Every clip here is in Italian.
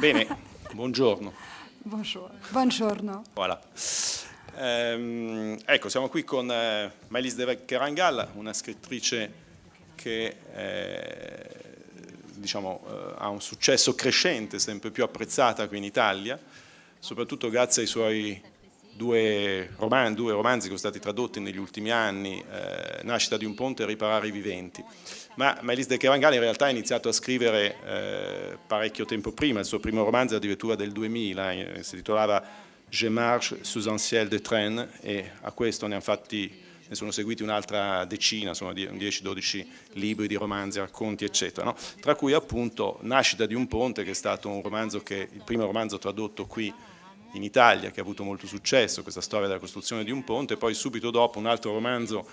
Bene, buongiorno. Buongiorno. buongiorno. Voilà. Ehm, ecco, siamo qui con eh, Melis de Kerangal, una scrittrice che eh, diciamo, eh, ha un successo crescente, sempre più apprezzata qui in Italia, soprattutto grazie ai suoi due romanzi, due, romanzi che sono stati tradotti negli ultimi anni, eh, Nascita di un ponte e Riparare i viventi. Ma Melis De Kerangal in realtà ha iniziato a scrivere eh, parecchio tempo prima, il suo primo romanzo è addirittura del 2000, eh, si titolava Je marche sous un ciel de train e a questo ne, fatti, ne sono seguiti un'altra decina, insomma 10-12 libri di romanzi, racconti eccetera, no? tra cui appunto Nascita di un ponte che è stato un romanzo che, il primo romanzo tradotto qui in Italia che ha avuto molto successo, questa storia della costruzione di un ponte, poi subito dopo un altro romanzo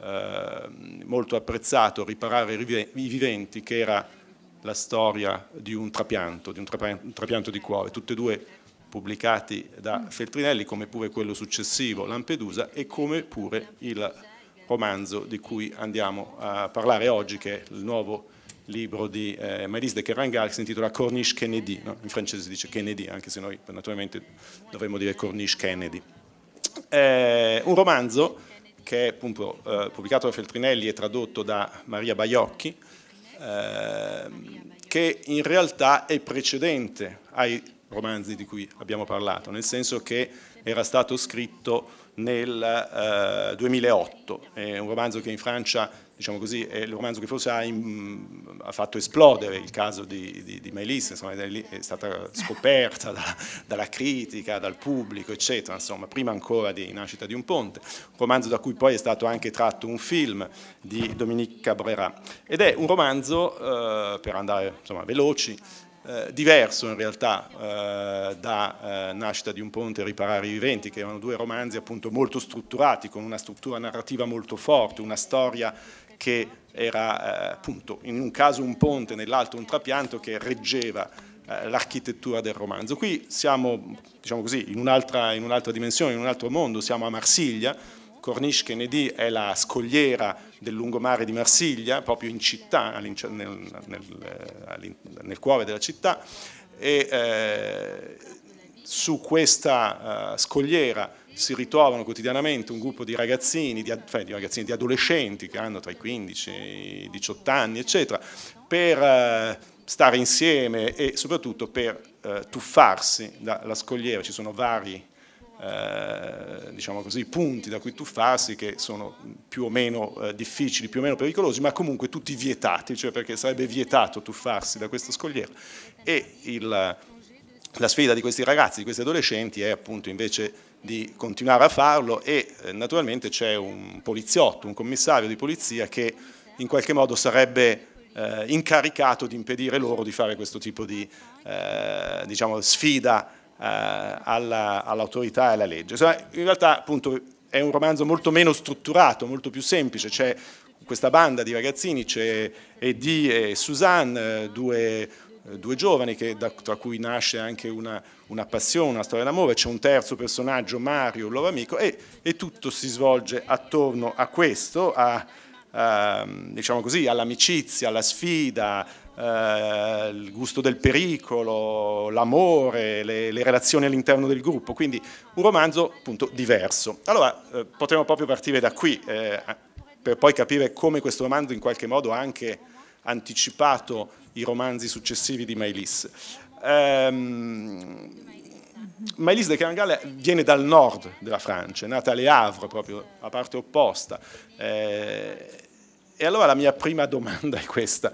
eh, molto apprezzato, Riparare i viventi, che era la storia di un trapianto, di un trapianto, di cuore, tutti e due pubblicati da mm. Feltrinelli, come pure quello successivo, Lampedusa, e come pure il romanzo di cui andiamo a parlare oggi, che è il nuovo libro di eh, Maris de Kerrangal che si intitola Corniche Kennedy, no? in francese si dice Kennedy, anche se noi naturalmente dovremmo dire Corniche Kennedy. Eh, un romanzo che è appunto, eh, pubblicato da Feltrinelli e tradotto da Maria Baiocchi, ehm, che in realtà è precedente ai romanzi di cui abbiamo parlato, nel senso che era stato scritto nel eh, 2008, è un romanzo che in Francia diciamo così, è il romanzo che forse ha, in, ha fatto esplodere il caso di, di, di Melis, insomma, è stata scoperta dalla, dalla, critica, dal pubblico, eccetera, insomma, prima ancora di Nascita di un ponte, un romanzo da cui poi è stato anche tratto un film di Dominique Cabrera ed è un romanzo, eh, per andare insomma, veloci, eh, diverso in realtà eh, da eh, Nascita di un ponte e Riparare i viventi, che erano due romanzi appunto molto strutturati, con una struttura narrativa molto forte, una storia che era eh, appunto in un caso un ponte, nell'altro un trapianto che reggeva eh, l'architettura del romanzo. Qui siamo, diciamo così, in un'altra un dimensione, in un altro mondo, siamo a Marsiglia, Corniche Kennedy è la scogliera del lungomare di Marsiglia, proprio in città, nel, nel, nel cuore della città, e eh, su questa uh, scogliera si ritrovano quotidianamente un gruppo di ragazzini, di, cioè, di ragazzini, di adolescenti che hanno tra i 15 e i 18 anni, eccetera, per... Uh, stare insieme e soprattutto per eh, tuffarsi dalla scogliera. Ci sono vari eh, diciamo così, punti da cui tuffarsi che sono più o meno eh, difficili, più o meno pericolosi, ma comunque tutti vietati, cioè perché sarebbe vietato tuffarsi da questa scogliera. E il, la sfida di questi ragazzi, di questi adolescenti è appunto invece di continuare a farlo e eh, naturalmente c'è un poliziotto, un commissario di polizia che in qualche modo sarebbe eh, incaricato di impedire loro di fare questo tipo di eh, diciamo, sfida eh, all'autorità e alla legge. Insomma, in realtà appunto, è un romanzo molto meno strutturato, molto più semplice, c'è questa banda di ragazzini, c'è Eddie e Suzanne, due, due giovani che, da, tra cui nasce anche una, una passione, una storia d'amore, c'è un terzo personaggio, Mario, un loro amico, e, e tutto si svolge attorno a questo, a, a, ehm, diciamo così, all'amicizia, alla sfida, eh, il gusto del pericolo, l'amore, le, le, relazioni all'interno del gruppo, quindi un romanzo appunto diverso. Allora eh, potremmo proprio partire da qui eh, per poi capire come questo romanzo in qualche modo ha anche anticipato i romanzi successivi di Mailis. Um, ehm, Maëlys de Carangal viene dal nord della Francia, è nata a Le Havre, proprio la parte opposta. Eh, e allora la mia prima domanda è questa.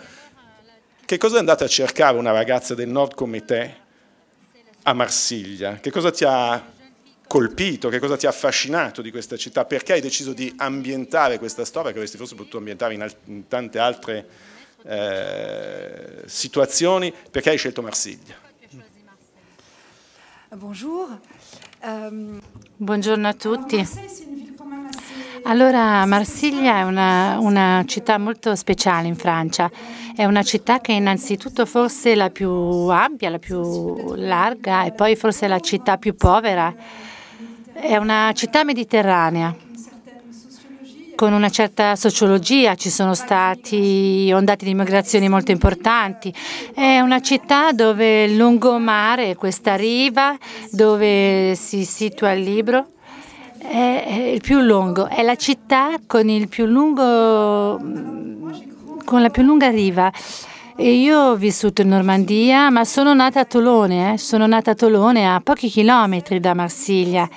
Che cosa è andata a cercare una ragazza del nord come te a Marsiglia? Che cosa ti ha colpito, che cosa ti ha affascinato di questa città? Perché hai deciso di ambientare questa storia che avresti forse potuto ambientare in, in tante altre eh, situazioni? Perché hai scelto Marsiglia? Buongiorno. Ehm, Buongiorno a tutti. Allora, Marsiglia è una, una, città molto speciale in Francia. È una città che innanzitutto forse è la più ampia, la più larga e poi forse la città più povera. È una città mediterranea. Con una certa sociologia ci sono stati ondate di migrazioni molto importanti. È una città dove il lungomare, questa riva dove si situa il libro, è il più lungo, è la città con, lungo, con la più lunga riva. E io ho vissuto in Normandia, ma sono nata a Tolone, eh? sono nata a Tolone a pochi chilometri da Marsiglia.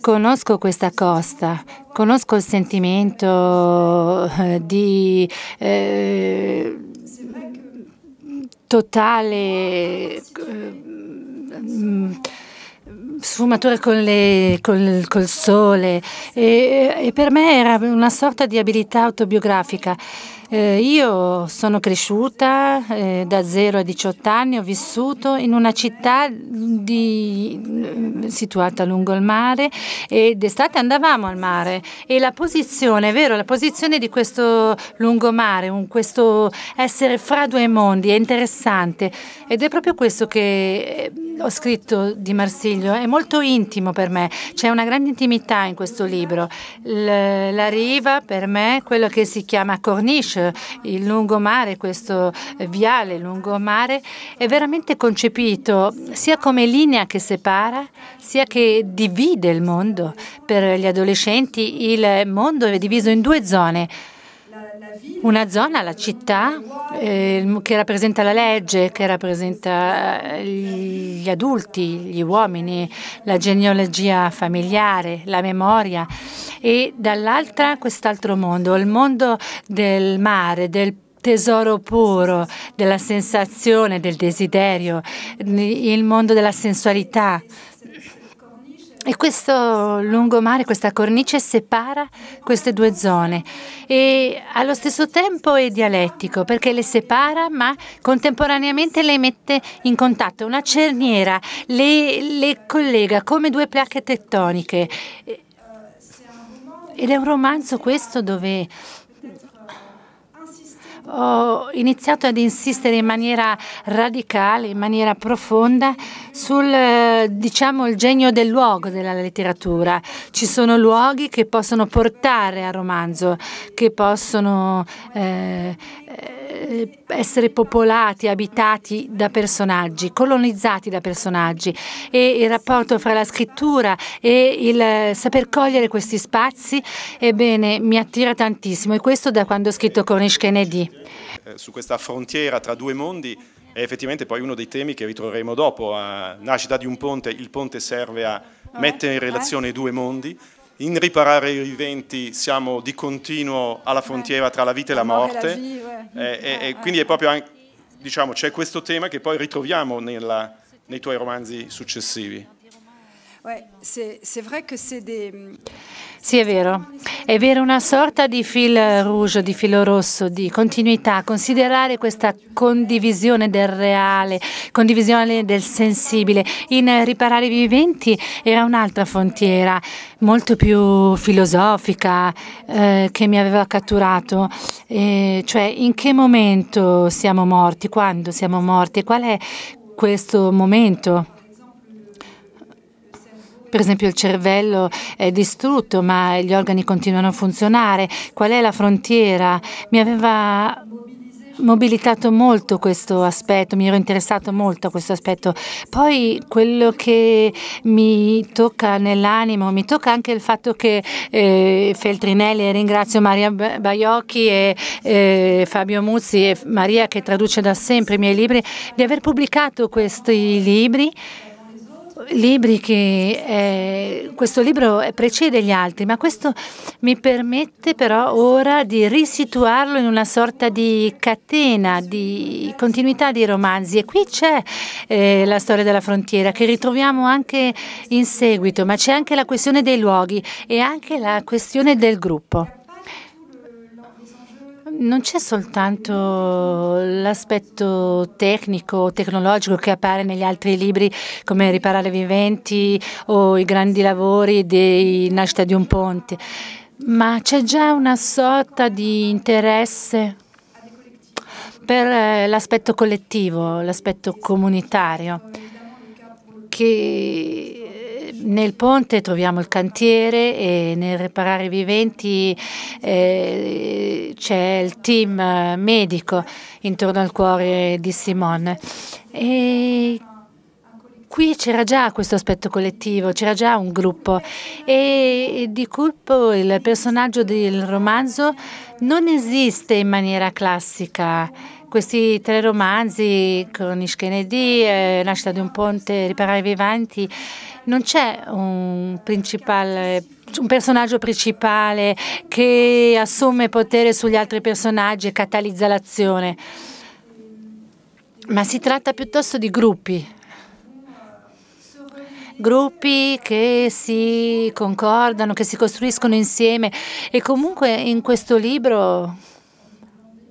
Conosco questa costa, conosco il sentimento eh, di eh, totale... Eh, mm, sfumature con le, col, col, sole e, e per me era una sorta di abilità autobiografica. Eh, io sono cresciuta eh, da 0 a 18 anni, ho vissuto in una città di, situata lungo il mare e d'estate andavamo al mare e la posizione, è vero, la posizione di questo lungomare, un, questo essere fra due mondi è interessante ed è proprio questo che eh, ho scritto di Marsiglio, è molto intimo per me, c'è una grande intimità in questo libro. L la riva per me, quello che si chiama cornice, eh, il lungomare, questo viale lungomare è veramente concepito sia come linea che separa, sia che divide il mondo. Per gli adolescenti il mondo è diviso in due zone. Una zona, la città, eh, che rappresenta la legge, che rappresenta eh, gli adulti, gli uomini, la genealogia familiare, la memoria, e dall'altra quest'altro mondo, il mondo del mare, del tesoro puro, della sensazione, del desiderio, il mondo della sensualità. E questo lungomare, questa cornice separa queste due zone e allo stesso tempo è dialettico perché le separa ma contemporaneamente le mette in contatto, una cerniera le, le collega come due placche tettoniche. Ed è un romanzo questo dove ho iniziato ad insistere in maniera radicale, in maniera profonda sul eh, diciamo, genio del luogo della letteratura. Ci sono luoghi che possono portare al romanzo, che possono eh, eh, essere popolati, abitati da personaggi, colonizzati da personaggi e il rapporto fra la scrittura e il eh, saper cogliere questi spazi, ebbene, mi attira tantissimo e questo da quando ho scritto Cornish Kennedy. Eh, su questa frontiera tra due mondi è effettivamente poi uno dei temi che ritroveremo dopo. A eh, nascita di un ponte, il ponte serve a mettere in relazione i due mondi. In riparare i viventi siamo di continuo alla frontiera tra la vita e la morte. E, e eh, quindi è proprio anche, diciamo, c'è questo tema che poi ritroviamo nella, nei tuoi romanzi successivi. Sì, è vero. È vero, una sorta di fil rouge, di filo rosso, di continuità. Considerare questa condivisione del reale, condivisione del sensibile. In Riparare i viventi era un'altra frontiera, molto più filosofica, eh, che mi aveva catturato. Eh, cioè, in che momento siamo morti, quando siamo morti, qual è questo momento? per esempio il cervello è distrutto ma gli organi continuano a funzionare, qual è la frontiera? Mi aveva mobilitato molto questo aspetto, mi ero interessato molto a questo aspetto. Poi quello che mi tocca nell'animo, mi tocca anche il fatto che eh, Feltrinelli, ringrazio Maria Baiocchi e eh, Fabio Muzzi e Maria che traduce da sempre i miei libri, di aver pubblicato questi libri libri che eh, questo libro precede gli altri, ma questo mi permette però ora di risituarlo in una sorta di catena, di continuità di romanzi. E qui c'è eh, la storia della frontiera che ritroviamo anche in seguito, ma c'è anche la questione dei luoghi e anche la questione del gruppo non c'è soltanto l'aspetto tecnico, o tecnologico che appare negli altri libri come Riparare viventi o i grandi lavori di Nascita di un ponte, ma c'è già una sorta di interesse per eh, l'aspetto collettivo, l'aspetto comunitario che nel ponte troviamo il cantiere e nel riparare i viventi eh, c'è il team medico intorno al cuore di Simone. E qui c'era già questo aspetto collettivo, c'era già un gruppo e di colpo il personaggio del romanzo non esiste in maniera classica questi tre romanzi con Ish eh, Nascita di un ponte, Riparare i vivanti, non c'è un, un personaggio principale che assume potere sugli altri personaggi e catalizza l'azione, ma si tratta piuttosto di gruppi gruppi che si concordano, che si costruiscono insieme e comunque in questo libro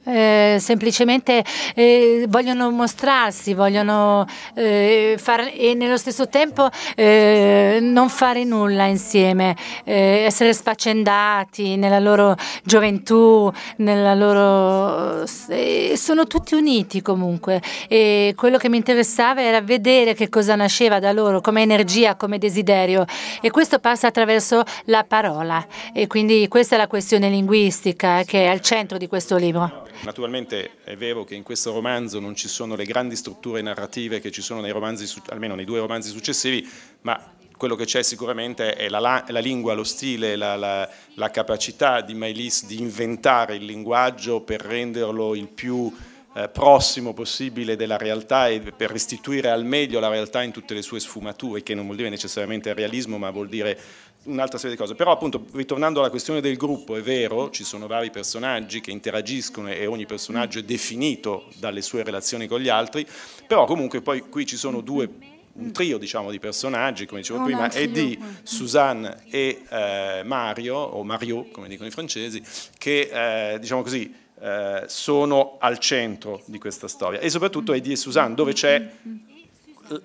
eh, semplicemente eh, vogliono mostrarsi, vogliono eh, far, e nello stesso tempo eh, non fare nulla insieme, eh, essere sfaccendati nella loro gioventù, nella loro... sono tutti uniti comunque e quello che mi interessava era vedere che cosa nasceva da loro come energia, come desiderio e questo passa attraverso la parola e quindi questa è la questione linguistica che è al centro di questo libro. Naturalmente è vero che in questo romanzo non ci sono le grandi strutture narrative che ci sono nei romanzi, almeno nei due romanzi successivi, ma quello che c'è sicuramente è la, la, lingua, lo stile, la, la capacità di Mailis di inventare il linguaggio per renderlo il più eh, prossimo possibile della realtà e per restituire al meglio la realtà in tutte le sue sfumature, che non vuol dire necessariamente realismo, ma vuol dire un'altra serie di cose. Però appunto, ritornando alla questione del gruppo, è vero, ci sono vari personaggi che interagiscono e ogni personaggio è definito dalle sue relazioni con gli altri, però comunque poi qui ci sono due un trio diciamo, di personaggi, come dicevo oh, prima, è di Suzanne e eh, Mario, o Mario come dicono i francesi, che eh, diciamo così, eh, sono al centro di questa storia e soprattutto è di Suzanne dove c'è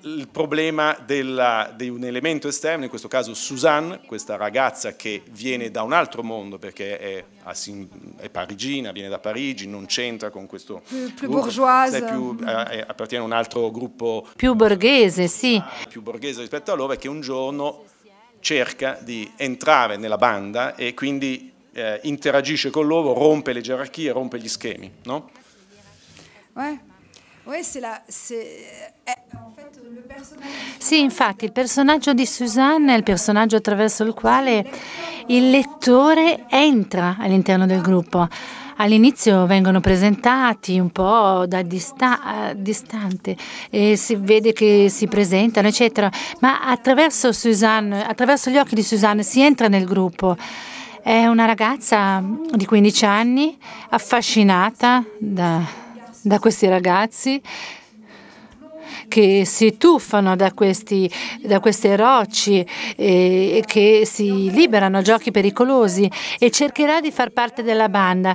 il problema della, di un elemento esterno, in questo caso Suzanne, questa ragazza che viene da un altro mondo perché è, è parigina, viene da Parigi, non c'entra con questo... Più, più bourgeoise. Eh, eh, appartiene a un altro gruppo... Più borghese, sì. Più borghese rispetto a loro e che un giorno cerca di entrare nella banda e quindi eh, interagisce con loro, rompe le gerarchie, rompe gli schemi, no? Ouais. Eh? Eh, sì, infatti il personaggio di Suzanne è il personaggio attraverso il quale il lettore entra all'interno del gruppo. All'inizio vengono presentati un po' da dista distante e si vede che si presentano, eccetera, ma attraverso, Suzanne, attraverso gli occhi di Suzanne si entra nel gruppo. È una ragazza di 15 anni affascinata da da questi ragazzi che si tuffano da, questi, da queste rocce eh, e che si liberano a giochi pericolosi e cercherà di far parte della banda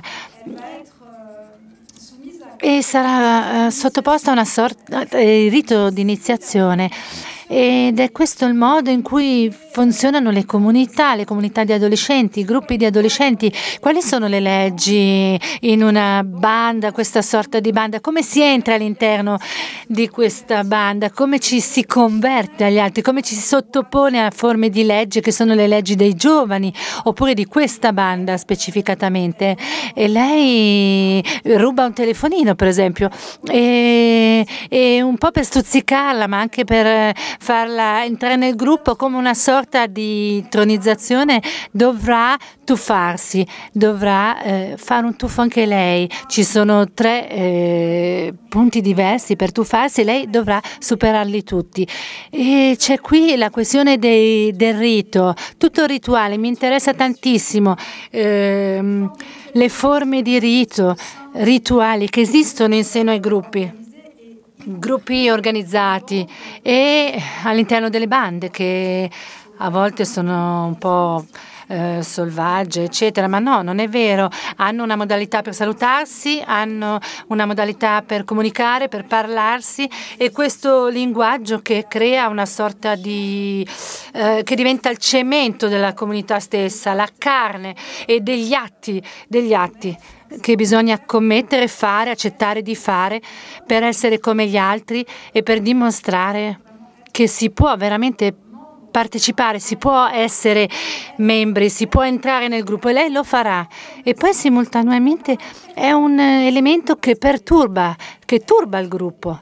e sarà eh, sottoposta a un eh, rito di iniziazione ed è questo il modo in cui funzionano le comunità, le comunità di adolescenti, i gruppi di adolescenti. Quali sono le leggi in una banda, questa sorta di banda? Come si entra all'interno di questa banda? Come ci si converte agli altri? Come ci si sottopone a forme di legge che sono le leggi dei giovani oppure di questa banda specificatamente? E lei ruba un telefonino, per esempio, e, e un po' per stuzzicarla, ma anche per farla entrare nel gruppo come una sorta di tronizzazione, dovrà tuffarsi, dovrà eh, fare un tuffo anche lei. Ci sono tre eh, punti diversi per tuffarsi, lei dovrà superarli tutti. E c'è qui la questione dei, del rito, tutto rituale, mi interessa tantissimo. Eh, le forme di rito, rituali che esistono in seno ai gruppi gruppi organizzati e all'interno delle bande che a volte sono un po' eh, selvagge, eccetera, ma no, non è vero. Hanno una modalità per salutarsi, hanno una modalità per comunicare, per parlarsi e questo linguaggio che crea una sorta di... Eh, che diventa il cemento della comunità stessa, la carne e degli atti, degli atti che bisogna commettere, fare, accettare di fare per essere come gli altri e per dimostrare che si può veramente partecipare, si può essere membri, si può entrare nel gruppo e lei lo farà. E poi simultaneamente è un eh, elemento che perturba, che turba il gruppo.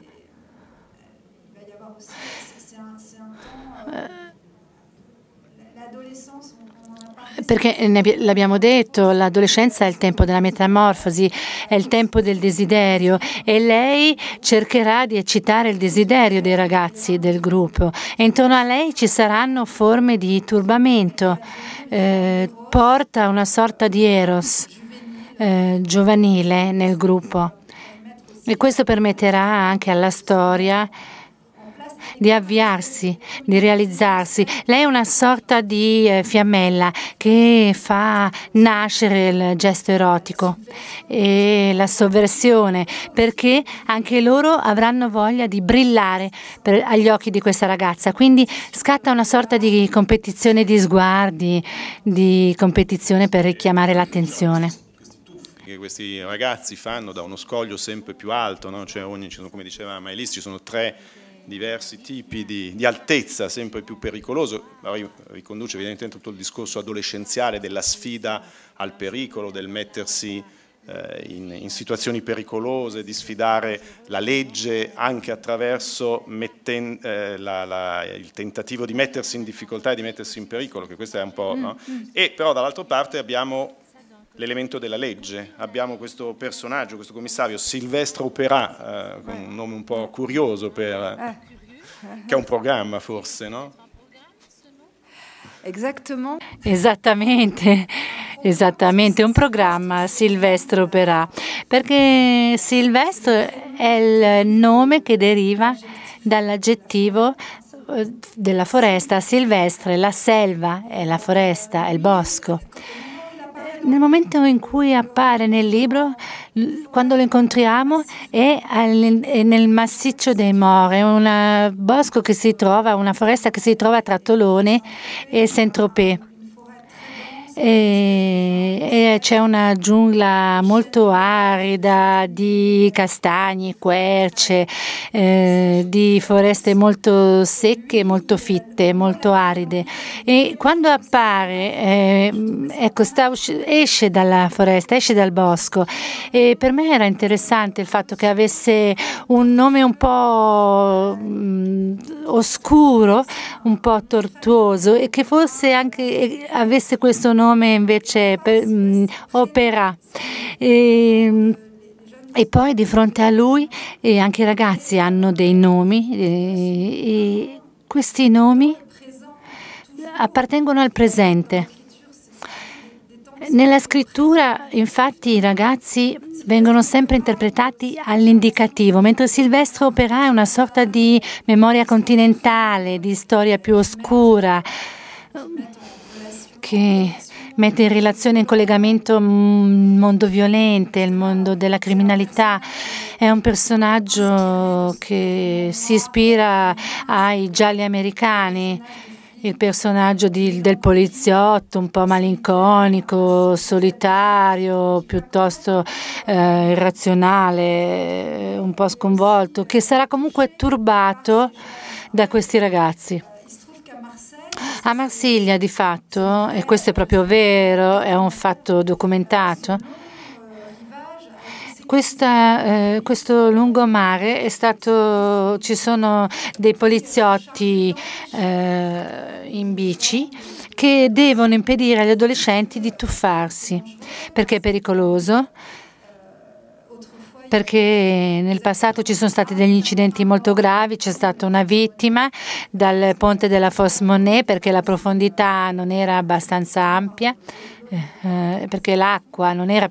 perché l'abbiamo detto, l'adolescenza è il tempo della metamorfosi, è il tempo del desiderio e lei cercherà di eccitare il desiderio dei ragazzi del gruppo e intorno a lei ci saranno forme di turbamento, eh, porta una sorta di eros eh, giovanile nel gruppo e questo permetterà anche alla storia di avviarsi, di realizzarsi. Lei è una sorta di eh, fiammella che fa nascere il gesto erotico e la sovversione, perché anche loro avranno voglia di brillare per, agli occhi di questa ragazza. Quindi scatta una sorta di competizione di sguardi, di competizione per richiamare l'attenzione che questi ragazzi fanno da uno scoglio sempre più alto, no? cioè ogni, come diceva Maelis, ci sono tre diversi tipi di, di, altezza sempre più pericoloso, riconduce evidentemente tutto il discorso adolescenziale della sfida al pericolo, del mettersi eh, in, in, situazioni pericolose, di sfidare la legge anche attraverso metten, eh, la, la, il tentativo di mettersi in difficoltà e di mettersi in pericolo, che questo è un po'... Mm, no? Mm. E però dall'altra parte abbiamo l'elemento della legge. Abbiamo questo personaggio, questo commissario, Silvestro Perà, eh, un nome un po' curioso per... Eh. che è un programma forse, no? Esattamente, esattamente, un programma Silvestro Perà, perché Silvestro è il nome che deriva dall'aggettivo eh, della foresta silvestre, la selva è la foresta, è il bosco nel momento in cui appare nel libro, quando lo incontriamo, è, nel massiccio dei Mori, un bosco che si trova, una foresta che si trova tra Tolone e Saint-Tropez. E, e c'è una giungla molto arida di castagni, querce, eh, di foreste molto secche, molto fitte, molto aride. E quando appare, eh, ecco, sta, esce dalla foresta, esce dal bosco. E per me era interessante il fatto che avesse un nome un po' mm, oscuro, un po' tortuoso e che forse anche eh, avesse questo nome nome invece per, mh, mm, Opera. E, ehm, e poi di fronte a lui eh, anche i ragazzi hanno dei nomi eh, e questi nomi appartengono al presente. Nella scrittura infatti i ragazzi vengono sempre interpretati all'indicativo, mentre Silvestro Opera è una sorta di memoria continentale, di storia più oscura che mette in relazione e in collegamento il mm, mondo violento, il mondo della criminalità. È un personaggio che si ispira ai gialli americani il personaggio di, del poliziotto un po' malinconico, solitario, piuttosto eh, irrazionale, un po' sconvolto, che sarà comunque turbato da questi ragazzi. A Marsiglia di fatto, e questo è proprio vero, è un fatto documentato, questa, eh, questo lungomare è stato, ci sono dei poliziotti eh, in bici che devono impedire agli adolescenti di tuffarsi perché è pericoloso perché nel passato ci sono stati degli incidenti molto gravi, c'è stata una vittima dal ponte della Fosse Monet perché la profondità non era abbastanza ampia, eh, eh perché l'acqua non era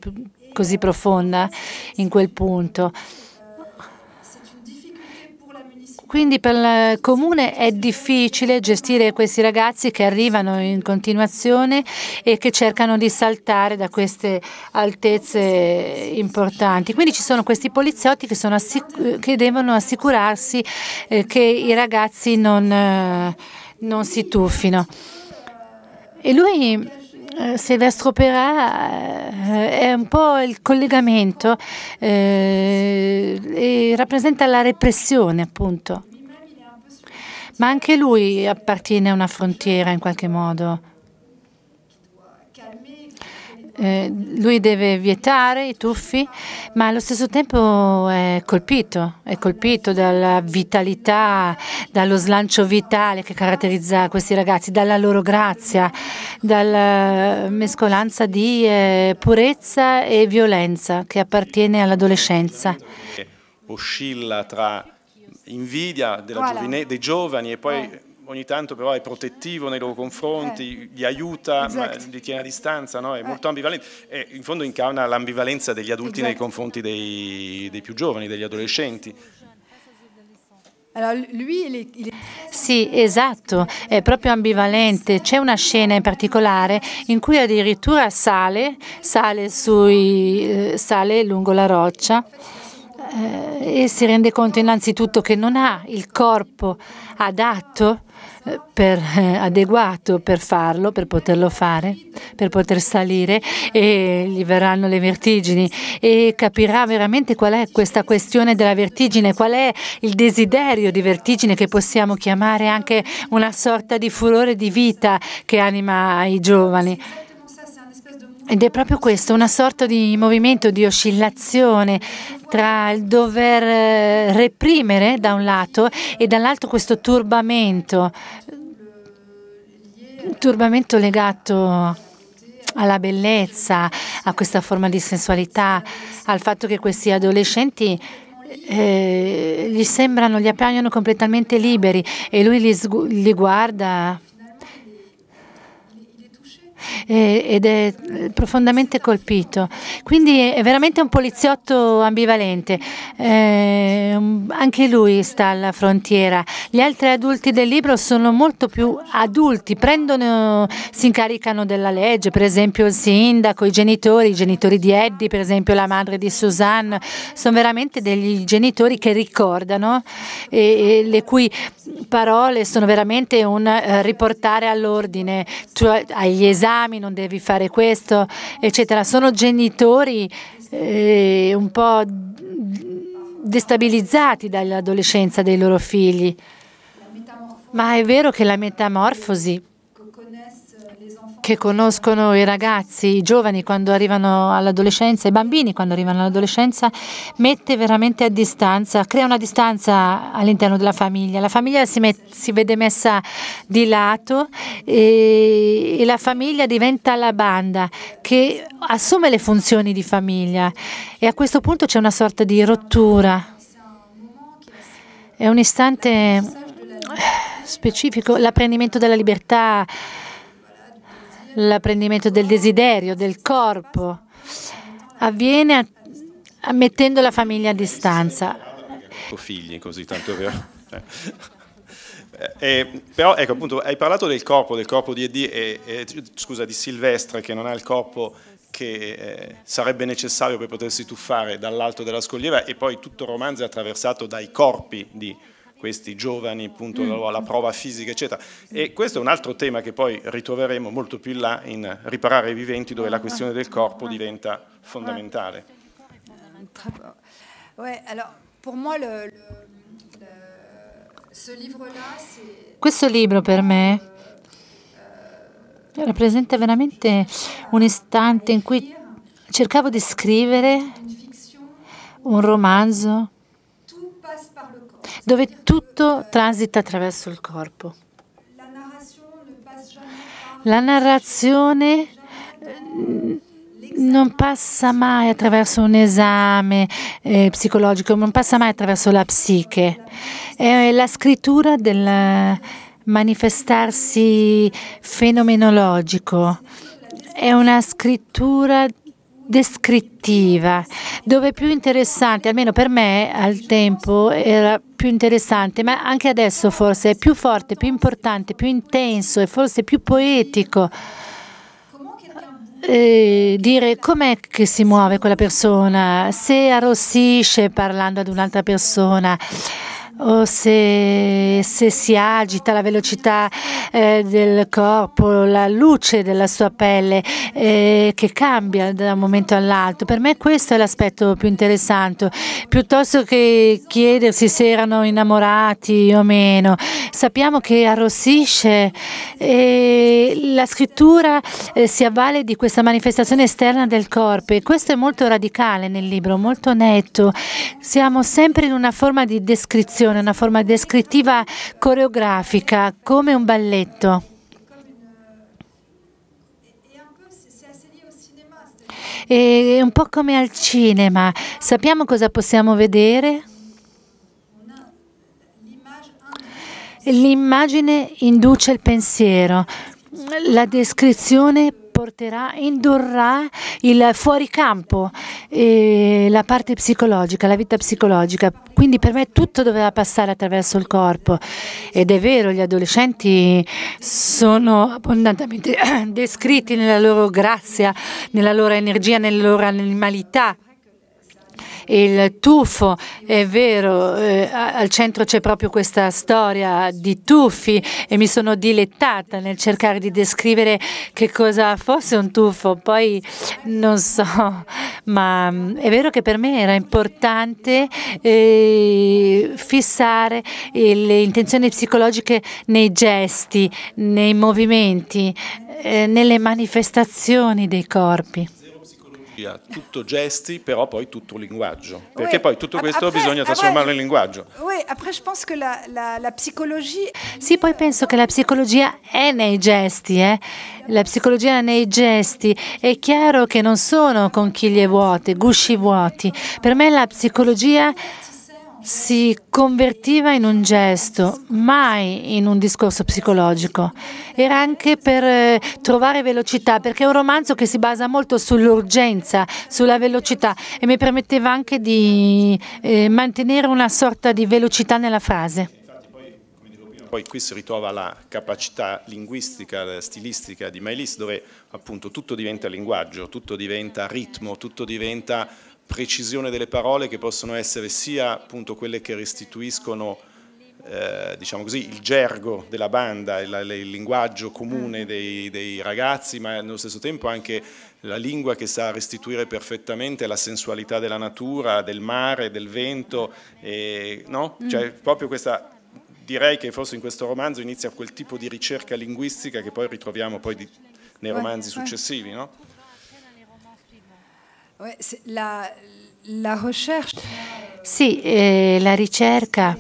così profonda in quel punto. Quindi per il comune è difficile gestire questi ragazzi che arrivano in continuazione e che cercano di saltare da queste altezze importanti. Quindi ci sono questi poliziotti che, assicur che devono assicurarsi eh, che i ragazzi non, eh, non si tuffino. E lui eh, Silvestro Perà eh, è un po' il collegamento eh, e rappresenta la repressione appunto, ma anche lui appartiene a una frontiera in qualche modo. Eh, lui deve vietare i tuffi, ma allo stesso tempo è colpito, è colpito dalla vitalità, dallo slancio vitale che caratterizza questi ragazzi, dalla loro grazia, dalla mescolanza di eh, purezza e violenza che appartiene all'adolescenza. Oscilla tra invidia dei giovani e poi eh ogni tanto però è protettivo nei loro confronti, eh. li aiuta, esatto. ma li tiene a distanza, no? è eh. molto ambivalente. E in fondo incarna l'ambivalenza degli adulti esatto. nei confronti dei, dei più giovani, degli adolescenti. Sì, esatto, è proprio ambivalente. C'è una scena in particolare in cui addirittura sale, sale, sui, eh, sale lungo la roccia eh, e si rende conto innanzitutto che non ha il corpo adatto per, eh, adeguato per farlo, per poterlo fare, per poter salire e gli verranno le vertigini e capirà veramente qual è questa questione della vertigine, qual è il desiderio di vertigine che possiamo chiamare anche una sorta di furore di vita che anima i giovani. Ed è proprio questo, una sorta di movimento, di oscillazione tra il dover eh, reprimere da un lato e dall'altro questo turbamento, un turbamento legato alla bellezza, a questa forma di sensualità, al fatto che questi adolescenti eh, gli sembrano, gli appaiono completamente liberi e lui li, li guarda eh, ed è eh, profondamente colpito. Quindi è veramente un poliziotto ambivalente. Eh, anche lui sta alla frontiera. Gli altri adulti del libro sono molto più adulti, prendono, si incaricano della legge, per esempio il sindaco, i genitori, i genitori di Eddie, per esempio la madre di Suzanne, sono veramente degli genitori che ricordano e, e le cui parole sono veramente un eh, riportare all'ordine, cioè agli esami esami, non devi fare questo, eccetera. Sono genitori eh, un po' destabilizzati dall'adolescenza dei loro figli. Ma è vero che la metamorfosi che conoscono i ragazzi, i giovani quando arrivano all'adolescenza, i bambini quando arrivano all'adolescenza, mette veramente a distanza, crea una distanza all'interno della famiglia. La famiglia si, met, si vede messa di lato e, e, la famiglia diventa la banda che assume le funzioni di famiglia e a questo punto c'è una sorta di rottura. È un istante eh, specifico, l'apprendimento della libertà l'apprendimento del desiderio, del corpo, avviene a, a mettendo la famiglia a distanza. Ho Figli così, tanto vero. Cioè, eh, eh, però ecco appunto hai parlato del corpo, del corpo di, Eddie, eh, eh, scusa, di Silvestre che non ha il corpo che eh, sarebbe necessario per potersi tuffare dall'alto della scogliera e poi tutto il romanzo è attraversato dai corpi di questi giovani, appunto mm. la prova fisica, eccetera. E questo è un altro tema che poi ritroveremo molto più in là in Riparare i viventi, dove la questione del corpo diventa fondamentale. Ouais, alors, pour moi, là, Questo libro per me eh, rappresenta veramente un istante in cui cercavo di scrivere un romanzo dove tutto transita attraverso il corpo. La narrazione eh, non passa mai attraverso un esame eh, psicologico, non passa mai attraverso la psiche. È la scrittura del manifestarsi fenomenologico. È una scrittura descrittiva, dove più interessante, almeno per me al tempo era più interessante, ma anche adesso forse è più forte, più importante, più intenso e forse più poetico. Eh, dire com'è che si muove quella persona, se arrossisce parlando ad un'altra persona, o se, se, si agita la velocità eh, del corpo, la luce della sua pelle eh, che cambia da un momento all'altro. Per me questo è l'aspetto più interessante, piuttosto che chiedersi se erano innamorati o meno. Sappiamo che arrossisce e la scrittura eh, si avvale di questa manifestazione esterna del corpo e questo è molto radicale nel libro, molto netto. Siamo sempre in una forma di descrizione descrizione, una forma descrittiva coreografica, come un balletto. È un po' come al cinema, sappiamo cosa possiamo vedere? L'immagine induce il pensiero, la descrizione porterà, indurrà il fuoricampo, eh, la parte psicologica, la vita psicologica. Quindi per me tutto doveva passare attraverso il corpo ed è vero, gli adolescenti sono abbondantemente descritti nella loro grazia, nella loro energia, nella loro animalità il tuffo, è vero, eh, al centro c'è proprio questa storia di tuffi e mi sono dilettata nel cercare di descrivere che cosa fosse un tuffo, poi non so, ma mm, è vero che per me era importante eh, fissare eh, le intenzioni psicologiche nei gesti, nei movimenti, eh, nelle manifestazioni dei corpi tutto gesti, però poi tutto linguaggio. Perché oui. poi tutto questo après, bisogna ah, trasformarlo après, in linguaggio. Oui, après, la, la, la psychologie... Sì, poi penso che la psicologia è nei gesti, eh? La psicologia è nei gesti. È chiaro che non sono conchiglie vuote, gusci vuoti. Per me la psicologia si convertiva in un gesto, mai in un discorso psicologico. Era anche per eh, trovare velocità, perché è un romanzo che si basa molto sull'urgenza, sulla velocità e mi permetteva anche di eh, mantenere una sorta di velocità nella frase poi qui si ritrova la capacità linguistica, eh, stilistica di Mailis, dove appunto tutto diventa linguaggio, tutto diventa ritmo, tutto diventa precisione delle parole che possono essere sia appunto quelle che restituiscono eh, diciamo così, il gergo della banda, il, il linguaggio comune mm. dei, dei, ragazzi, ma nello stesso tempo anche la lingua che sa restituire perfettamente la sensualità della natura, del mare, del vento, e, no? Mm. cioè, proprio questa direi che forse in questo romanzo inizia quel tipo di ricerca linguistica che poi ritroviamo poi di, nei romanzi successivi. No? Sì, eh, la ricerca.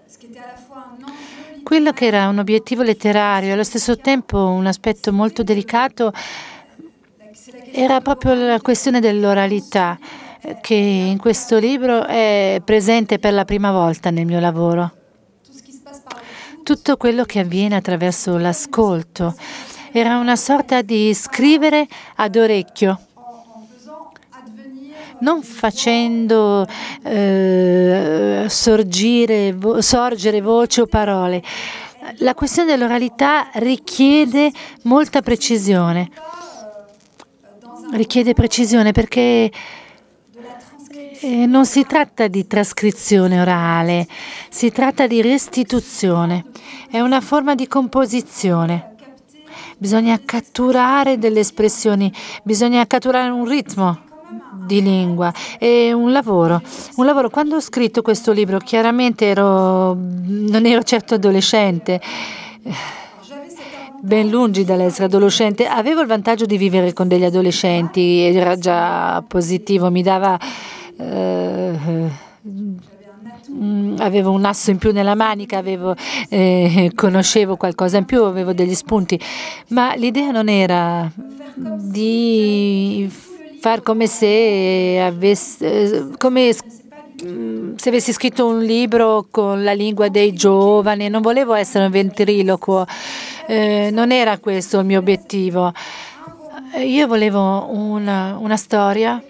Euh, quello che era un obiettivo letterario, e allo stesso tempo un aspetto molto delicato, era proprio la questione dell'oralità, che in questo libro è presente per la prima volta nel mio lavoro. Tutto quello che avviene attraverso l'ascolto era una sorta di scrivere ad orecchio non facendo eh, sorgire, vo sorgere voce o parole. La questione dell'oralità richiede molta precisione, richiede precisione perché eh, non si tratta di trascrizione orale, si tratta di restituzione, è una forma di composizione bisogna catturare delle espressioni, bisogna catturare un ritmo di lingua e un lavoro. un lavoro. Quando ho scritto questo libro, chiaramente ero, non ero certo adolescente, ben lungi dall'essere adolescente. Avevo il vantaggio di vivere con degli adolescenti, era già positivo, mi dava... Eh, Mm, avevo un asso in più nella manica, avevo, eh, conoscevo qualcosa in più, avevo degli spunti, ma l'idea non era di far come se, avesse, eh, come mm, se avessi scritto un libro con la lingua dei giovani, non volevo essere un ventriloquo, eh, non era questo il mio obiettivo. Io volevo una, una storia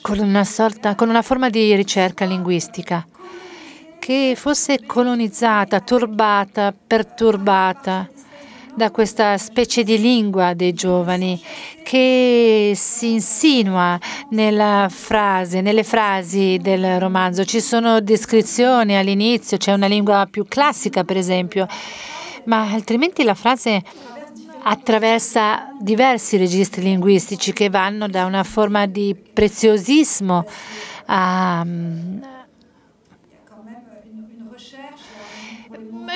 con una, sorta, con una forma di ricerca linguistica che fosse colonizzata, turbata, perturbata da questa specie di lingua dei giovani che si insinua frase, nelle frasi del romanzo. Ci sono descrizioni all'inizio, c'è una lingua più classica per esempio, ma altrimenti la frase attraversa diversi registri linguistici che vanno da una forma di preziosismo a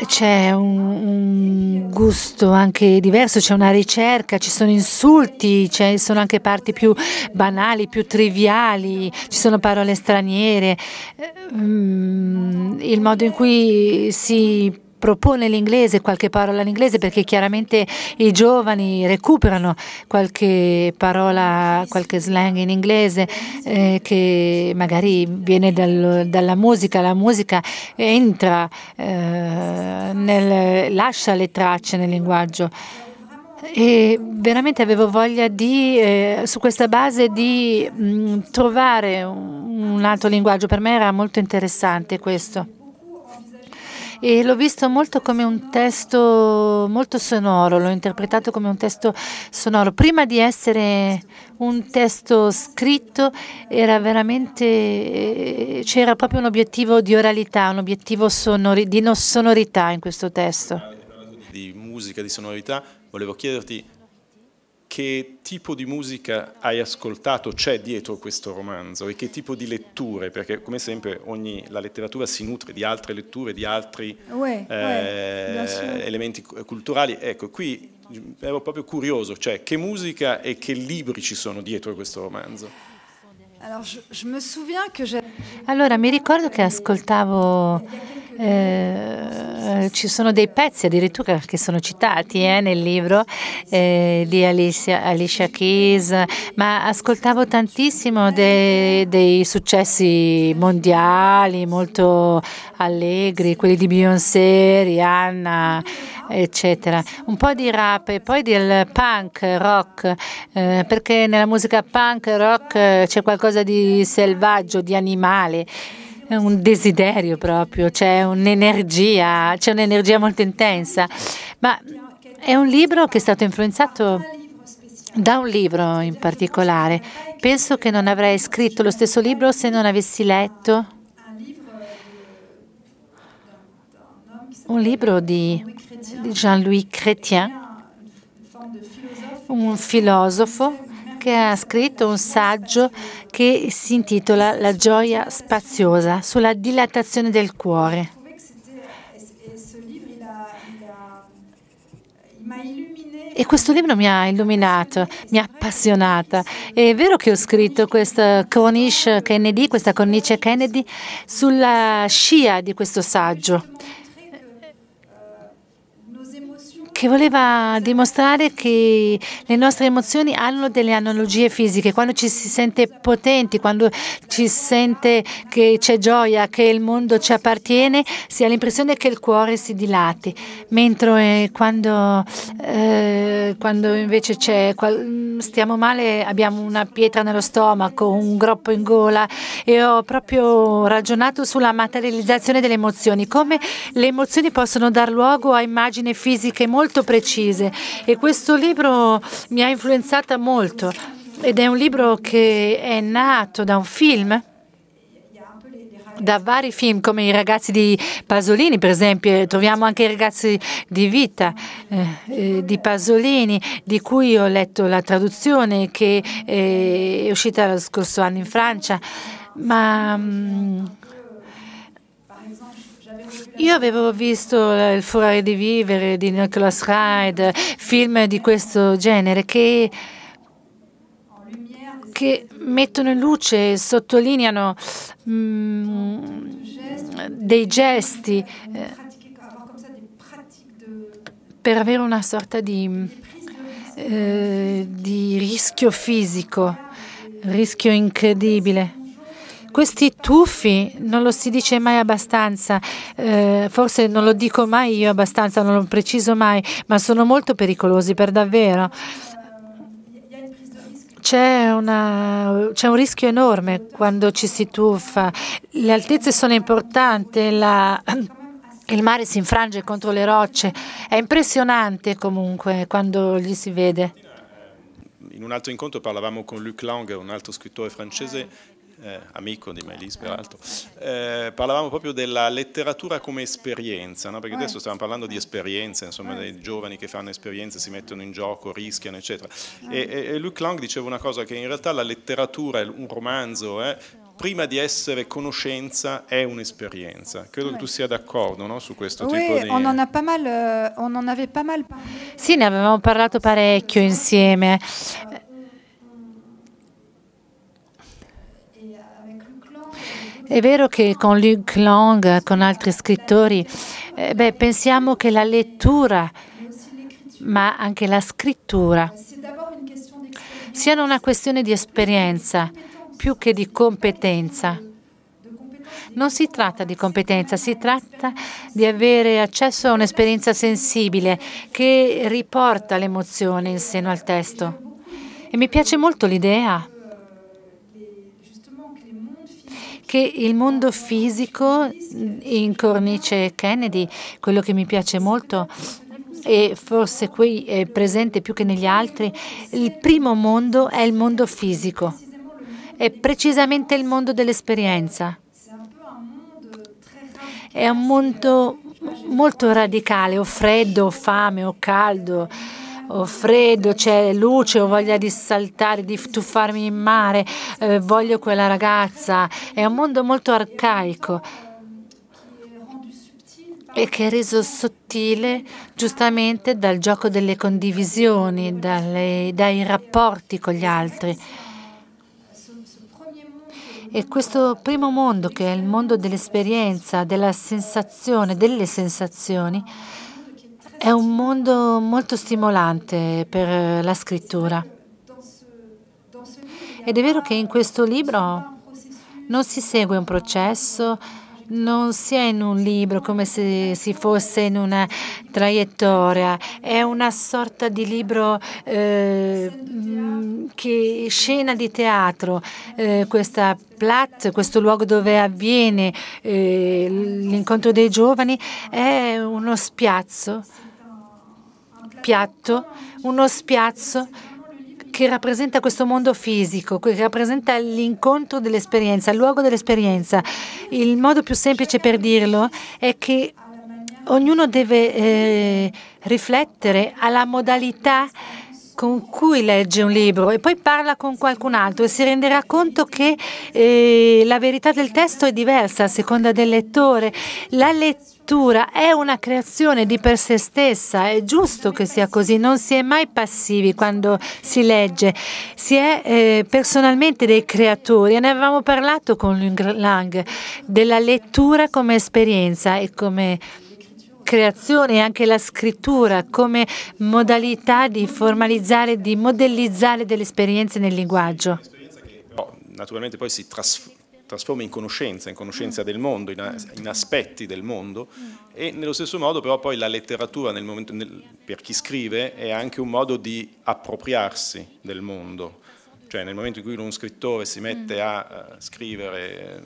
c'è un, un, gusto anche diverso, c'è una ricerca, ci sono insulti, ci sono anche parti più banali, più triviali, ci sono parole straniere, eh, mm, il modo in cui si propone l'inglese, qualche parola in inglese, perché chiaramente i giovani recuperano qualche parola, qualche slang in inglese eh, che magari viene dal, dalla musica, la musica entra, eh, nel, lascia le tracce nel linguaggio e veramente avevo voglia di, eh, su questa base di mh, mm, trovare un altro linguaggio, per me era molto interessante questo e l'ho visto molto come un testo molto sonoro, l'ho interpretato come un testo sonoro. Prima di essere un testo scritto era veramente eh, c'era proprio un obiettivo di oralità, un obiettivo sonori, di no sonorità in questo testo. Di musica, di sonorità, volevo chiederti che tipo di musica hai ascoltato c'è dietro questo romanzo e che tipo di letture, perché come sempre ogni, la letteratura si nutre di altre letture, di altri ouais, eh, ouais, elementi culturali. Ecco, qui ero proprio curioso, cioè che musica e che libri ci sono dietro questo romanzo? Allora, mi ricordo che ascoltavo... Eh, ci sono dei pezzi addirittura che sono citati eh, nel libro eh, di Alicia, Alicia Keys, ma ascoltavo tantissimo dei, dei successi mondiali molto allegri, quelli di Beyoncé, Rihanna eccetera. Un po' di rap e poi del punk rock, eh, perché nella musica punk rock eh, c'è qualcosa di selvaggio, di animale. È un desiderio proprio, c'è un'energia, c'è un'energia molto intensa. Ma è un libro che è stato influenzato da un libro in particolare. Penso che non avrei scritto lo stesso libro se non avessi letto un libro di Jean-Louis Chrétien, un filosofo che ha scritto un saggio che si intitola La gioia spaziosa sulla dilatazione del cuore. E questo libro mi ha illuminato, mi ha appassionata. È vero che ho scritto questa cornice Kennedy, questa cornice Kennedy, sulla scia di questo saggio che voleva dimostrare che le nostre emozioni hanno delle analogie fisiche. Quando ci si sente potenti, quando ci si sente che c'è gioia, che il mondo ci appartiene, si ha l'impressione che il cuore si dilati, mentre eh, quando, eh, quando invece stiamo male abbiamo una pietra nello stomaco, un groppo in gola e ho proprio ragionato sulla materializzazione delle emozioni, come le emozioni possono dar luogo a immagini fisiche molto molto precise e questo libro mi ha influenzata molto ed è un libro che è nato da un film da vari film come i ragazzi di Pasolini per esempio troviamo anche i ragazzi di Vita eh, eh, di Pasolini di cui ho letto la traduzione che eh, è uscita lo scorso anno in Francia ma mh, mm, io avevo visto eh, Il furore di vivere di Nicholas Reid, film di questo genere che, che mettono in luce, sottolineano mm, dei gesti eh, per avere una sorta di, eh, di rischio fisico, rischio incredibile. Questi tuffi non lo si dice mai abbastanza, eh, forse non lo dico mai io abbastanza, non lo preciso mai, ma sono molto pericolosi per davvero. C'è, una, c'è, un rischio enorme quando ci si tuffa. Le altezze sono importanti, la, il mare si infrange contro le rocce. È impressionante comunque quando gli si vede. In un altro incontro parlavamo con Luc Lang, un altro scrittore francese, eh, amico di Melis peraltro, eh, parlavamo proprio della letteratura come esperienza, no? perché eh. adesso stiamo parlando di eh. esperienza, insomma, eh, dei giovani che fanno esperienze, si mettono in gioco, rischiano, eccetera. E, e Luc Lang diceva una cosa che in realtà la letteratura, un romanzo, eh, prima di essere conoscenza è un'esperienza. Credo che tu sia d'accordo no, su questo oui, tipo di... on en a pas mal, euh, on en avait pas mal Sì, ne avevamo parlato parecchio insieme. È vero che con Luc Long, con altri scrittori, eh, beh, pensiamo che la lettura, ma anche la scrittura, siano una questione di esperienza più che di competenza. Non si tratta di competenza, si tratta di avere accesso a un'esperienza sensibile che riporta l'emozione in seno al testo. E mi piace molto l'idea che il mondo fisico in cornice Kennedy, quello che mi piace molto e forse qui è presente più che negli altri, il primo mondo è il mondo fisico, è precisamente il mondo dell'esperienza. È un mondo molto radicale, o freddo, o fame, o caldo ho oh, freddo, c'è luce, ho voglia di saltare, di tuffarmi in mare, eh, voglio quella ragazza. È un mondo molto arcaico e che è reso sottile giustamente dal gioco delle condivisioni, dalle, dai rapporti con gli altri. E questo primo mondo, che è il mondo dell'esperienza, della sensazione, delle sensazioni, è un mondo molto stimolante per eh, la scrittura. Ed è vero che in questo libro non si segue un processo, non si è in un libro come se si fosse in una traiettoria, è una sorta di libro eh, che scena di teatro, eh, questa plat, questo luogo dove avviene eh, l'incontro dei giovani, è uno spiazzo piatto, uno spiazzo che rappresenta questo mondo fisico, che rappresenta l'incontro dell'esperienza, il luogo dell'esperienza. Il modo più semplice per dirlo è che ognuno deve eh, riflettere alla modalità con cui legge un libro e poi parla con qualcun altro e si renderà conto che eh, la verità del testo è diversa a seconda del lettore. La lettura è una creazione di per sé stessa, è giusto che sia così, non si è mai passivi quando si legge, si è eh, personalmente dei creatori e ne avevamo parlato con Lang della lettura come esperienza e come creazione e anche la scrittura come modalità di formalizzare, di modellizzare delle esperienze nel linguaggio. No, naturalmente poi si trasforma in conoscenza, in conoscenza del mondo, in, aspetti del mondo e nello stesso modo però poi la letteratura nel momento, nel, per chi scrive è anche un modo di appropriarsi del mondo, cioè nel momento in cui uno scrittore si mette a, scrivere ehm,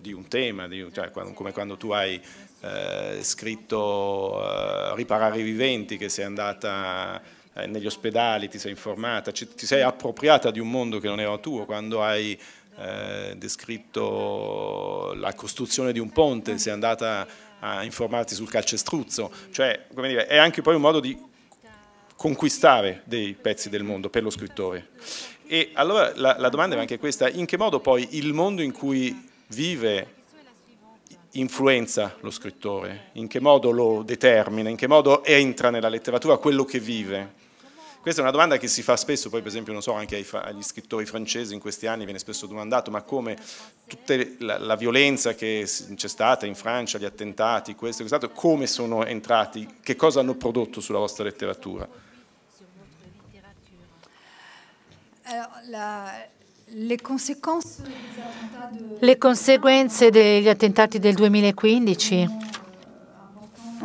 di un tema, di, cioè, come quando tu hai eh, scritto eh, Riparare i viventi, che sei andata eh, negli ospedali, ti sei informata, ci, ti sei appropriata di un mondo che non era tuo, quando hai eh, descritto la costruzione di un ponte, sei andata a informarti sul calcestruzzo, cioè dire, è anche poi un modo di conquistare dei pezzi del mondo per lo scrittore. E allora la, la domanda è anche questa, in che modo poi il mondo in cui vive influenza lo scrittore, in che modo lo determina, in che modo entra nella letteratura quello che vive. Questa è una domanda che si fa spesso, poi per esempio non so, anche agli scrittori francesi in questi anni viene spesso domandato, ma come tutta la, la violenza che c'è stata in Francia, gli attentati, questo e quest'altro, come sono entrati, che cosa hanno prodotto sulla vostra letteratura? Alors, eh, la, le conseguenze degli attentati del 2015,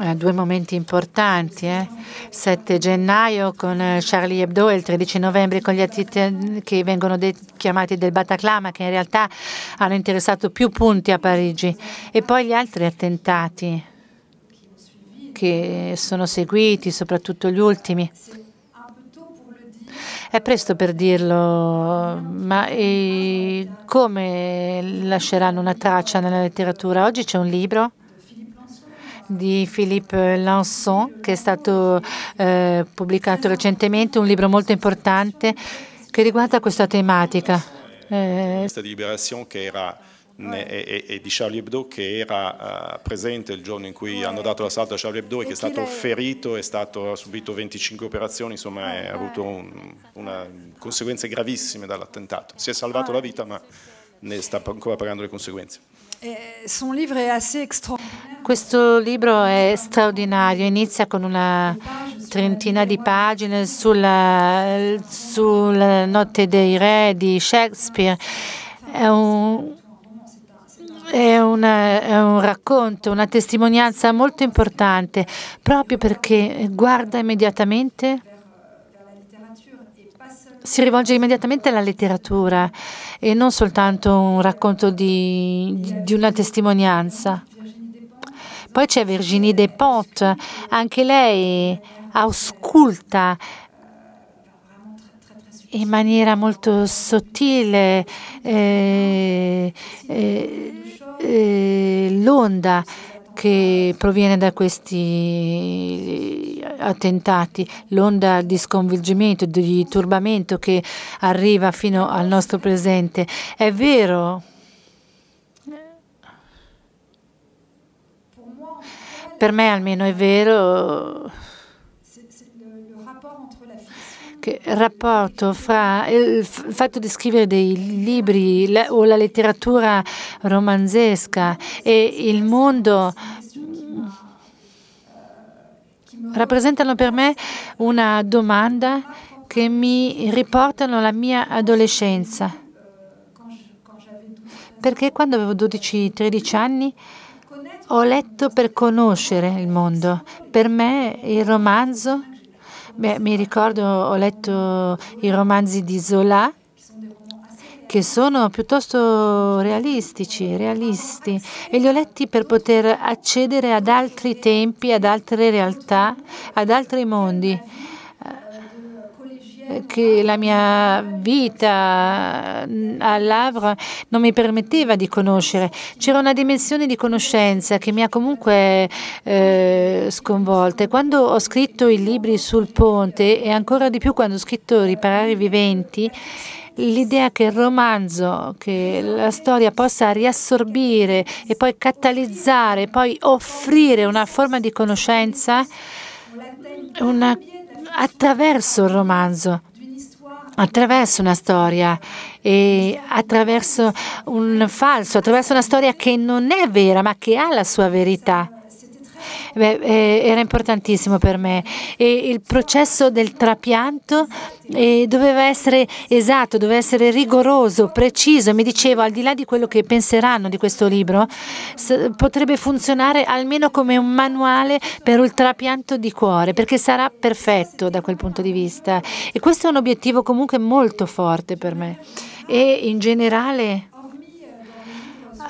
eh, due momenti importanti, eh? 7 gennaio con eh, Charlie Hebdo e il 13 novembre con gli attentati che vengono chiamati del Bataclama, che in realtà hanno interessato più punti a Parigi, e poi gli altri attentati che sono seguiti, soprattutto gli ultimi. È presto per dirlo, ma come lasceranno una traccia nella letteratura? Oggi c'è un libro di Philippe Lanson che è stato eh, pubblicato recentemente, un libro molto importante che riguarda questa tematica. Eh, questa liberazione che era e, e, di Charlie Hebdo che era uh, presente il giorno in cui eh. hanno dato l'assalto a Charlie Hebdo e, che è stato ferito, e ha subito 25 operazioni, insomma ha ah, eh. avuto un, una, conseguenze gravissime dall'attentato. Si è salvato ah. la vita ma ne sta ancora pagando le conseguenze. Eh, Questo libro è straordinario, inizia con una trentina di pagine sulla, eh, sulla notte dei re di Shakespeare. È un, è un, è un, racconto, una testimonianza molto importante, proprio perché guarda immediatamente, si rivolge immediatamente alla letteratura e non soltanto un racconto di, di una testimonianza. Poi c'è Virginie Despentes, anche lei ausculta in maniera molto sottile. Eh, eh, eh, l'onda che proviene da questi eh, attentati, l'onda di sconvolgimento, di turbamento che arriva fino al nostro presente. È vero. Per me almeno è vero che rapporto fra il fatto di scrivere dei libri la, o la letteratura romanzesca e il mondo mm, rappresentano per me una domanda che mi riportano alla mia adolescenza. Perché quando avevo 12-13 anni ho letto per conoscere il mondo. Per me il romanzo Beh, mi ricordo, ho letto i romanzi di Zola che sono piuttosto realistici, realisti e li ho letti per poter accedere ad altri tempi, ad altre realtà, ad altri mondi che la mia vita mm, all'Avra non mi permetteva di conoscere. C'era una dimensione di conoscenza che mi ha comunque eh, sconvolta. E quando ho scritto i libri sul ponte e ancora di più quando ho scritto Riparare i viventi, l'idea che il romanzo, che la storia possa riassorbire e poi catalizzare, poi offrire una forma di conoscenza, una attraverso il romanzo, attraverso una storia e attraverso un falso, attraverso una storia che non è vera ma che ha la sua verità. Beh, eh, era importantissimo per me e il processo del trapianto eh, doveva essere esatto, doveva essere rigoroso, preciso. Mi dicevo, al di là di quello che penseranno di questo libro, potrebbe funzionare almeno come un manuale per il trapianto di cuore, perché sarà perfetto da quel punto di vista. E questo è un obiettivo comunque molto forte per me. E in generale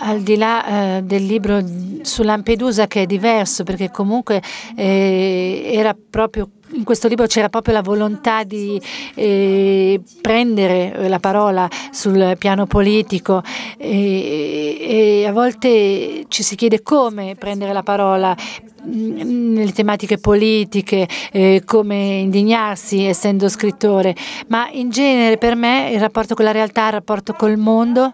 al di là eh, del libro su Lampedusa che è diverso perché comunque eh, era proprio in questo libro c'era proprio la volontà di eh, prendere la parola sul piano politico e, e, a volte ci si chiede come prendere la parola mm, nelle tematiche politiche, eh, come indignarsi essendo scrittore, ma in genere per me il rapporto con la realtà, il rapporto col mondo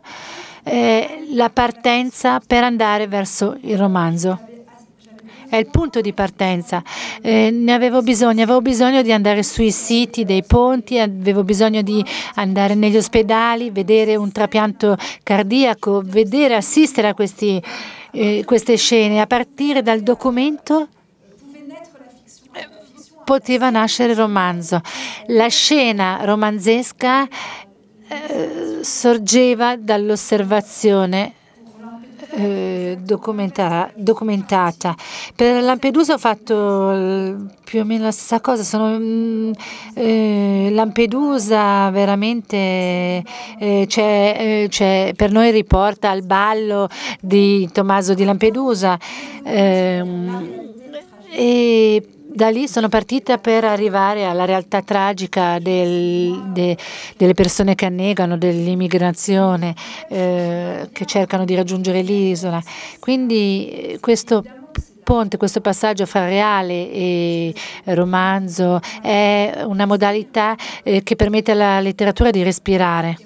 eh, la partenza per andare verso il romanzo. È il punto di partenza. Eh, ne avevo bisogno, avevo bisogno di andare sui siti dei ponti, avevo bisogno di andare negli ospedali, vedere un trapianto cardiaco, vedere, assistere a questi, eh, queste scene. A partire dal documento eh, poteva nascere il romanzo. La scena romanzesca eh, sorgeva dall'osservazione eh, documentata. Per Lampedusa ho fatto più o meno la stessa cosa, sono, mm, eh, Lampedusa veramente eh, cioè, cioè, per noi riporta al ballo di Tommaso di Lampedusa. Ehm, e da lì sono partita per arrivare alla realtà tragica del, de, delle persone che annegano, dell'immigrazione, eh, che cercano di raggiungere l'isola. Quindi eh, questo ponte, questo passaggio fra reale e romanzo è una modalità eh, che permette alla letteratura di respirare.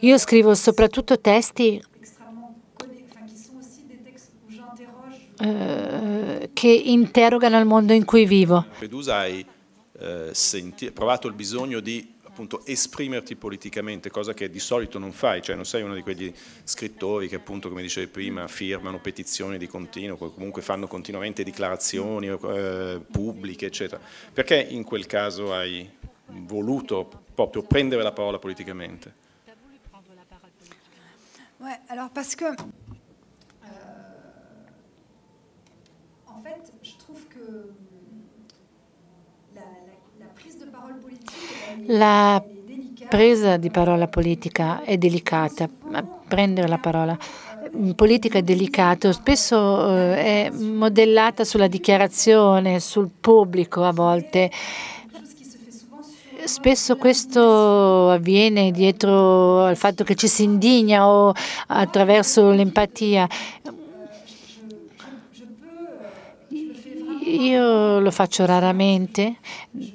Io scrivo soprattutto testi eh, che interrogano il mondo in cui vivo. Lampedusa hai eh, provato il bisogno di appunto esprimerti politicamente, cosa che di solito non fai, cioè non sei uno di quegli scrittori che appunto come dicevi prima firmano petizioni di continuo, comunque fanno continuamente dichiarazioni eh, pubbliche eccetera, perché in quel caso hai voluto proprio prendere la parola politicamente? Ouais, alors parce que en fait, je trouve que euh, la, la, la prise de parole politique, la presa di parola politica è delicata, prendere la parola mm, politica è delicato, spesso eh, è modellata sulla dichiarazione, sul pubblico a volte. Spesso questo avviene dietro al fatto che ci si indigna o attraverso l'empatia. Io lo faccio raramente,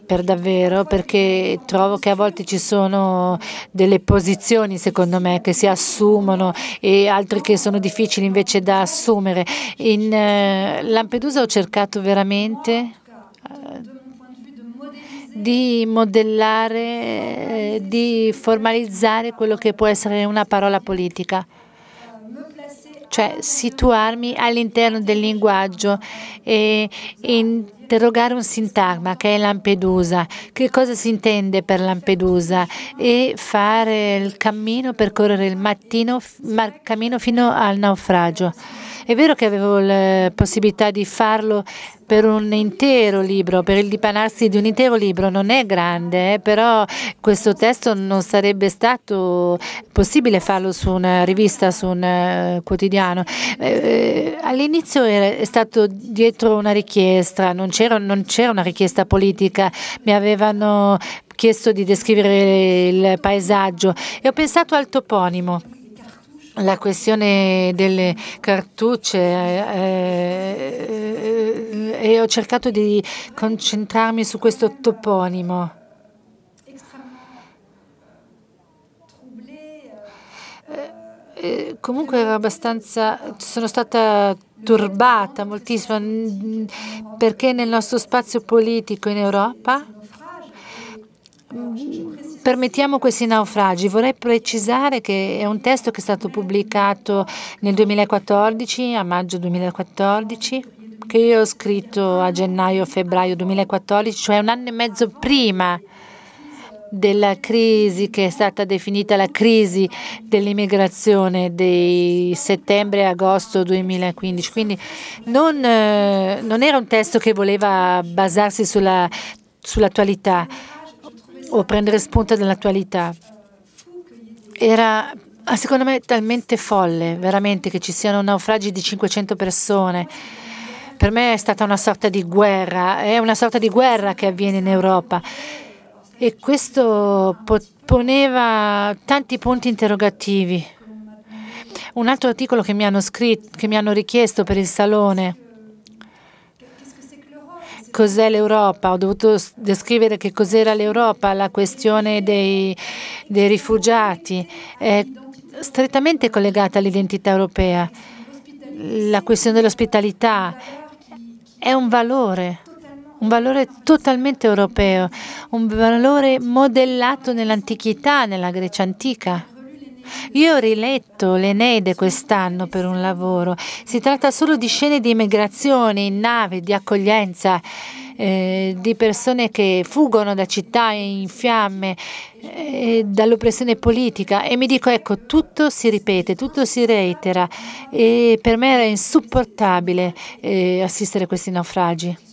per davvero, perché trovo che a volte ci sono delle posizioni, secondo me, che si assumono e altre che sono difficili invece da assumere. In eh, Lampedusa ho cercato veramente eh, di modellare, eh, di formalizzare quello che può essere una parola politica cioè situarmi all'interno del linguaggio e interrogare un sintagma che è Lampedusa, che cosa si intende per Lampedusa e fare il cammino, percorrere il mattino, ma, cammino fino al naufragio. È vero che avevo la possibilità di farlo per un intero libro, per il dipanarsi di un intero libro, non è grande, eh, però questo testo non sarebbe stato possibile farlo su una rivista, su un uh, quotidiano. Eh, eh all'inizio è stato dietro una richiesta, non c'era una richiesta politica, mi avevano chiesto di descrivere il paesaggio e ho pensato al toponimo. La questione delle cartucce eh eh, eh, eh, e ho cercato di concentrarmi su questo toponimo. Eh, comunque ero abbastanza, sono stata turbata moltissimo perché nel nostro spazio politico in Europa permettiamo questi naufragi. Vorrei precisare che è un testo che è stato pubblicato nel 2014, a maggio 2014 che io ho scritto a gennaio-febbraio 2014, cioè un anno e mezzo prima della crisi che è stata definita la crisi dell'immigrazione di settembre-agosto 2015. Quindi non, eh, non, era un testo che voleva basarsi sull'attualità o prendere spunto dall'attualità. Era ah, secondo me talmente folle, veramente, che ci siano naufragi di 500 persone. Per me è stata una sorta di guerra, è una sorta di guerra che avviene in Europa. E questo poneva tanti punti interrogativi. Un altro articolo che mi hanno, scritto, che mi hanno richiesto per il salone cos'è l'Europa, ho dovuto descrivere che cos'era l'Europa, la questione dei, dei rifugiati, è strettamente collegata all'identità europea. La questione dell'ospitalità è un valore, un valore totalmente europeo, un valore modellato nell'antichità, nella Grecia antica. Io ho riletto l'Eneide quest'anno per un lavoro. Si tratta solo di scene di immigrazione in nave, di accoglienza, eh, di persone che fuggono da città in fiamme, eh, dall'oppressione politica. E mi dico, ecco, tutto si ripete, tutto si reitera. E per me era insopportabile eh, assistere a questi naufragi.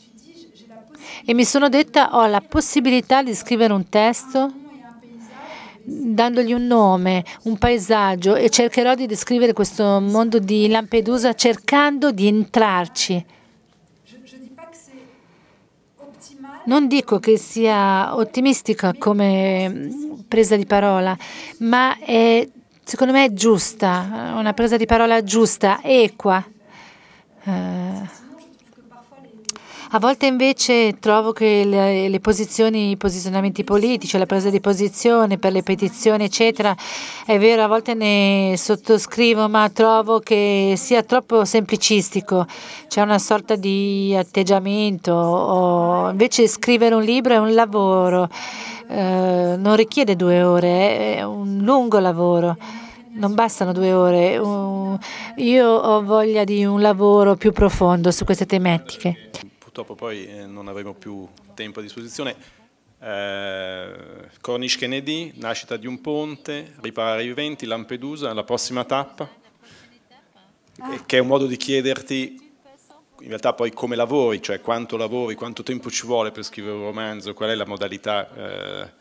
E mi sono detta, ho la possibilità di scrivere un testo dandogli un nome, un paesaggio e cercherò di descrivere questo mondo di Lampedusa cercando di entrarci. Non dico che sia ottimistica come presa di parola, ma è, secondo me è giusta, una presa di parola giusta, equa. Eh, a volte invece trovo che le, le posizioni, i posizionamenti politici, la presa di posizione per le petizioni, eccetera, è vero, a volte ne sottoscrivo, ma trovo che sia troppo semplicistico. C'è una sorta di atteggiamento. O, invece scrivere un libro è un lavoro, eh, non richiede due ore, è un lungo lavoro non bastano due ore. Uh, io ho voglia di un lavoro più profondo su queste tematiche purtroppo poi eh, non avremo più tempo a disposizione. Eh, Cornish Kennedy, nascita di un ponte, riparare i venti, Lampedusa, la prossima tappa, ah. che è un modo di chiederti in realtà poi come lavori, cioè quanto lavori, quanto tempo ci vuole per scrivere un romanzo, qual è la modalità eh,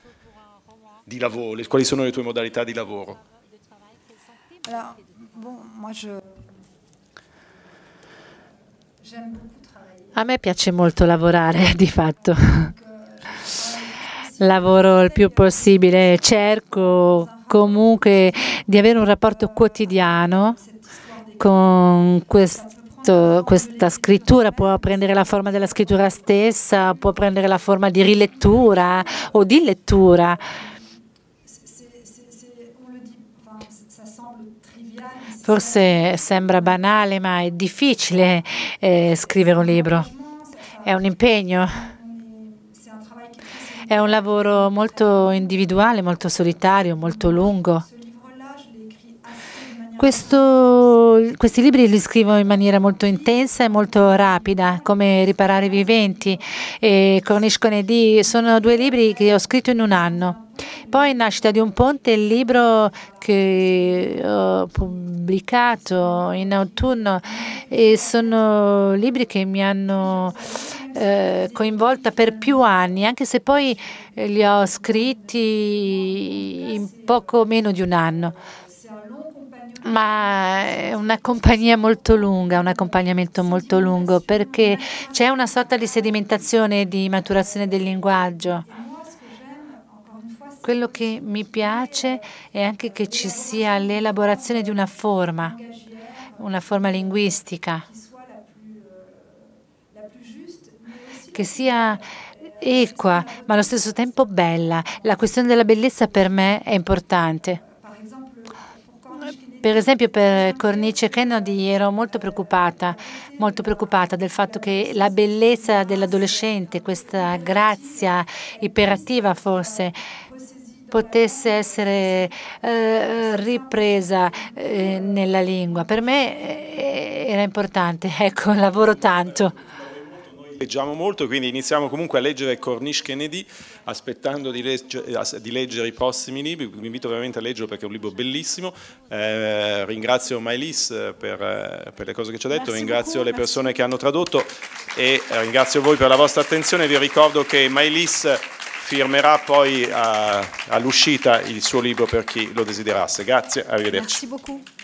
di lavoro, quali sono le tue modalità di lavoro Allora, bon, moi je... J'aime beaucoup a me piace molto lavorare, di fatto. Lavoro il più possibile, cerco comunque di avere un rapporto quotidiano con questo questa scrittura può prendere la forma della scrittura stessa, può prendere la forma di rilettura o di lettura. Forse sembra banale, ma è difficile eh, scrivere un libro. È un impegno. È un lavoro molto individuale, molto solitario, molto lungo. Questo, questi libri li scrivo in maniera molto intensa e molto rapida, come Riparare i viventi e Cornish Conedì. Sono due libri che ho scritto in un anno. Poi Nascita di un ponte, è il libro che ho pubblicato in autunno e sono libri che mi hanno eh, coinvolta per più anni, anche se poi eh, li ho scritti in poco meno di un anno ma è una compagnia molto lunga, un accompagnamento molto lungo perché c'è una sorta di sedimentazione, di maturazione del linguaggio. Quello che mi piace è anche che ci sia l'elaborazione di una forma, una forma linguistica, che sia equa, ma allo stesso tempo bella. La questione della bellezza per me è importante. Per esempio per Cornice Kennedy ero molto preoccupata, molto preoccupata del fatto che la bellezza dell'adolescente, questa grazia iperattiva forse, potesse essere eh, eh, ripresa eh, nella lingua. Per me eh, era importante, ecco, lavoro tanto. Leggiamo molto, quindi iniziamo comunque a leggere Cornish Kennedy, aspettando di, legge, di leggere i prossimi libri. Vi invito veramente a leggerlo perché è un libro bellissimo. Eh, ringrazio Mailis eh, per, per, le cose che ci ha detto, grazie ringrazio le persone che hanno tradotto e ringrazio voi per la vostra attenzione. Vi ricordo che Mailis firmerà poi eh, all'uscita il suo libro per chi lo desiderasse. Grazie, arrivederci. Merci beaucoup.